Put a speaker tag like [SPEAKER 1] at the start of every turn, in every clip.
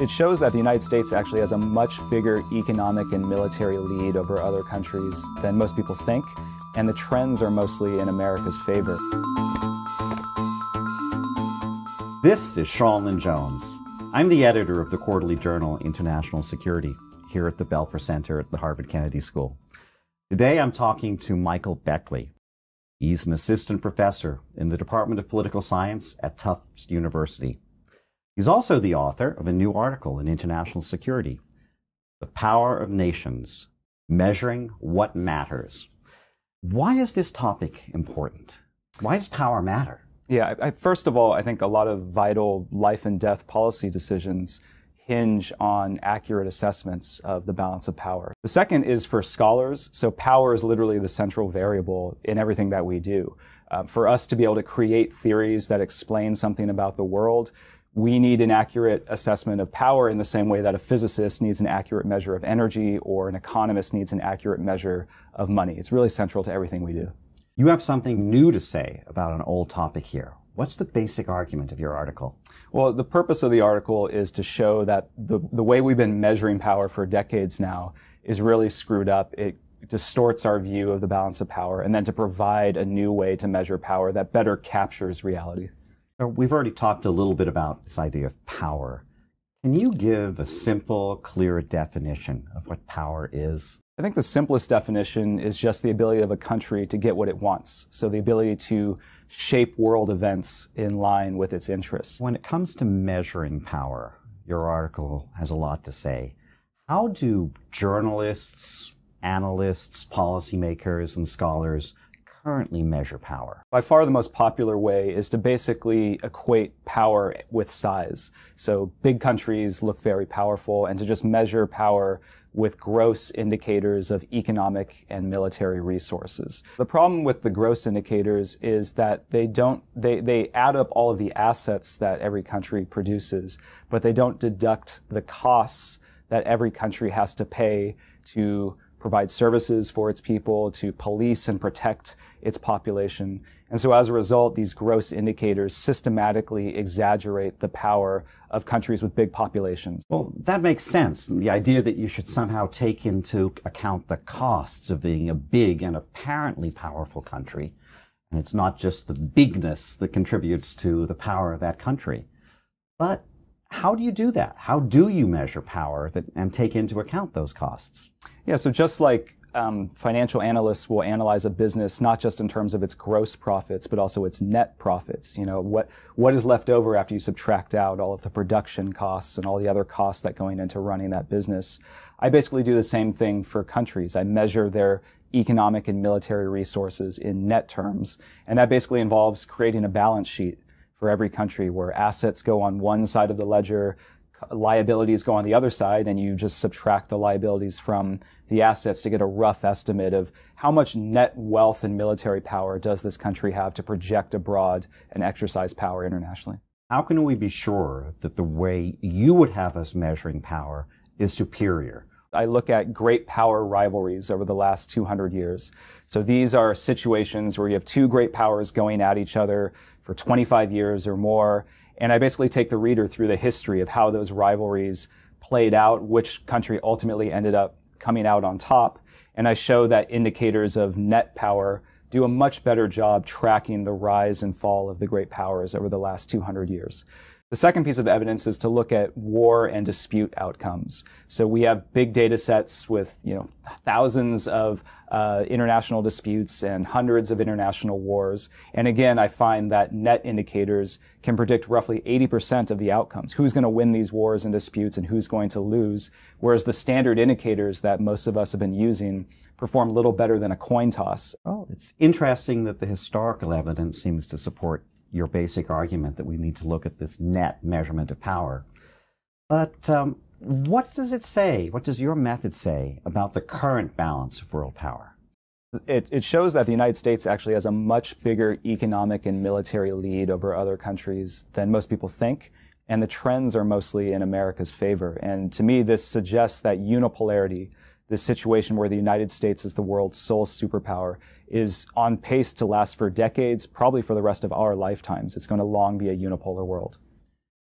[SPEAKER 1] It shows that the United States actually has a much bigger economic and military lead over other countries than most people think, and the trends are mostly in America's favor. This is Shaunlin Jones.
[SPEAKER 2] I'm the editor of the Quarterly Journal International Security here at the Belfer Center at the Harvard Kennedy School. Today I'm talking to Michael Beckley. He's an assistant professor in the Department of Political Science at Tufts University. He's also the author of a new article in International Security The Power of Nations
[SPEAKER 1] Measuring What Matters. Why is this topic important? Why does power matter? Yeah, I, first of all, I think a lot of vital life and death policy decisions hinge on accurate assessments of the balance of power. The second is for scholars. So power is literally the central variable in everything that we do. Uh, for us to be able to create theories that explain something about the world, we need an accurate assessment of power in the same way that a physicist needs an accurate measure of energy or an economist needs an accurate measure of money. It's really central to everything we do. You have something new to say about an old topic here. What's the basic argument of your article? Well, the purpose of the article is to show that the, the way we've been measuring power for decades now is really screwed up. It distorts our view of the balance of power, and then to provide a new way to measure power that better captures reality. We've already talked a little bit about this idea of power. Can you give a simple, clear definition of what power is? I think the simplest definition is just the ability of a country to get what it wants. So the ability to shape world events in line with its interests. When it comes to measuring power,
[SPEAKER 2] your article has a lot to say. How do journalists, analysts, policymakers, and scholars currently measure power?
[SPEAKER 1] By far, the most popular way is to basically equate power with size. So big countries look very powerful, and to just measure power with gross indicators of economic and military resources. The problem with the gross indicators is that they don't, they, they add up all of the assets that every country produces, but they don't deduct the costs that every country has to pay to provide services for its people, to police and protect its population. And so as a result, these gross indicators systematically exaggerate the power of countries with big populations. Well, that makes sense. The idea that you should somehow take into account the
[SPEAKER 2] costs of being a big and apparently powerful country. And it's not just the bigness that contributes to the power of that country. But how do you
[SPEAKER 1] do that? How do you measure power that, and take into account those costs? Yeah, so just like um, financial analysts will analyze a business not just in terms of its gross profits, but also its net profits. You know, what, what is left over after you subtract out all of the production costs and all the other costs that going into running that business. I basically do the same thing for countries. I measure their economic and military resources in net terms. And that basically involves creating a balance sheet for every country where assets go on one side of the ledger, liabilities go on the other side, and you just subtract the liabilities from the assets to get a rough estimate of how much net wealth and military power does this country have to project abroad and exercise power internationally. How can we be sure that the way you would have us measuring power is superior? I look at great power rivalries over the last 200 years. So these are situations where you have two great powers going at each other, for 25 years or more. And I basically take the reader through the history of how those rivalries played out, which country ultimately ended up coming out on top. And I show that indicators of net power do a much better job tracking the rise and fall of the great powers over the last 200 years. The second piece of evidence is to look at war and dispute outcomes. So we have big data sets with you know thousands of uh, international disputes and hundreds of international wars. And again, I find that net indicators can predict roughly 80% of the outcomes. Who's going to win these wars and disputes and who's going to lose? Whereas the standard indicators that most of us have been using perform little better than a coin toss. Oh, it's interesting that the historical evidence
[SPEAKER 2] seems to support your basic argument that we need to look at this net measurement of power. But um, what does it say? What does your method say about the current balance of world power?
[SPEAKER 1] It, it, shows that the United States actually has a much bigger economic and military lead over other countries than most people think. And the trends are mostly in America's favor. And to me, this suggests that unipolarity, this situation where the United States is the world's sole superpower is on pace to last for decades, probably for the rest of our lifetimes. It's going to long be a unipolar world.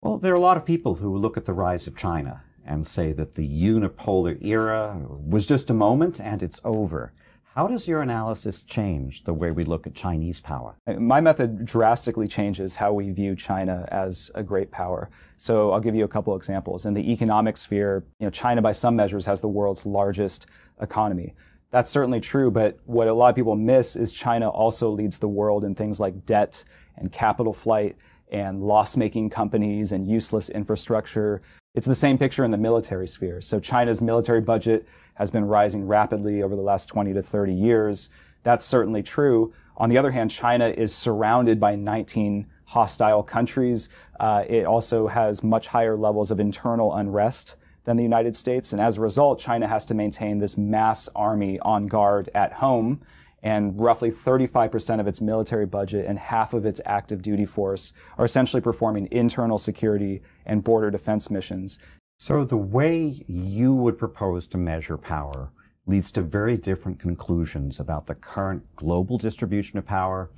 [SPEAKER 1] Well, there are a lot of people who look at
[SPEAKER 2] the rise of China and say that the unipolar era was just a moment and it's
[SPEAKER 1] over. How does your analysis change the way we look at Chinese power? Uh, my method drastically changes how we view China as a great power. So I'll give you a couple examples. In the economic sphere, you know, China by some measures has the world's largest economy. That's certainly true, but what a lot of people miss is China also leads the world in things like debt and capital flight and loss-making companies and useless infrastructure. It's the same picture in the military sphere. So China's military budget has been rising rapidly over the last 20 to 30 years. That's certainly true. On the other hand, China is surrounded by 19 hostile countries. Uh, it also has much higher levels of internal unrest than the United States. And as a result, China has to maintain this mass army on guard at home. And roughly 35% of its military budget and half of its active duty force are essentially performing internal security and border defense missions. So the way you would propose to measure power leads to very
[SPEAKER 2] different conclusions about the current global distribution of power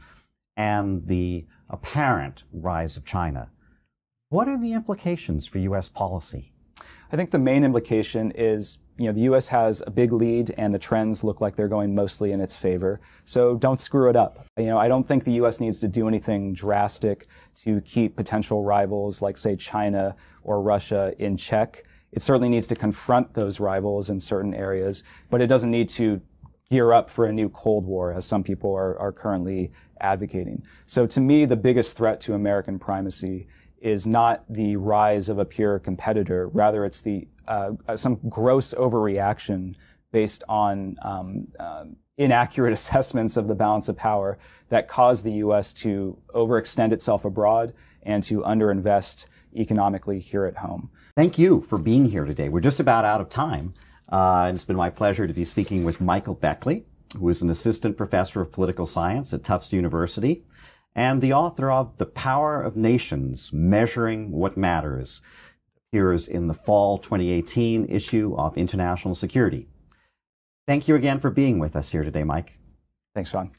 [SPEAKER 2] and
[SPEAKER 1] the apparent rise of China. What are the implications for U.S.
[SPEAKER 2] policy?
[SPEAKER 1] I think the main implication is, you know, the U.S. has a big lead and the trends look like they're going mostly in its favor. So don't screw it up. You know, I don't think the U.S. needs to do anything drastic to keep potential rivals like, say, China or Russia in check. It certainly needs to confront those rivals in certain areas, but it doesn't need to gear up for a new Cold War, as some people are, are currently advocating. So to me, the biggest threat to American primacy is not the rise of a pure competitor. Rather, it's the uh, uh some gross overreaction based on um, uh, inaccurate assessments of the balance of power that caused the U.S. to overextend itself abroad and to underinvest economically here at home. Thank you for being here today. We're just about out of time. Uh, it's been my pleasure to be speaking with
[SPEAKER 2] Michael Beckley, who is an assistant professor of political science at Tufts University and the author of The Power of Nations Measuring What Matters appears in the fall 2018 issue of International Security. Thank you again for being with us here today, Mike. Thanks, Sean.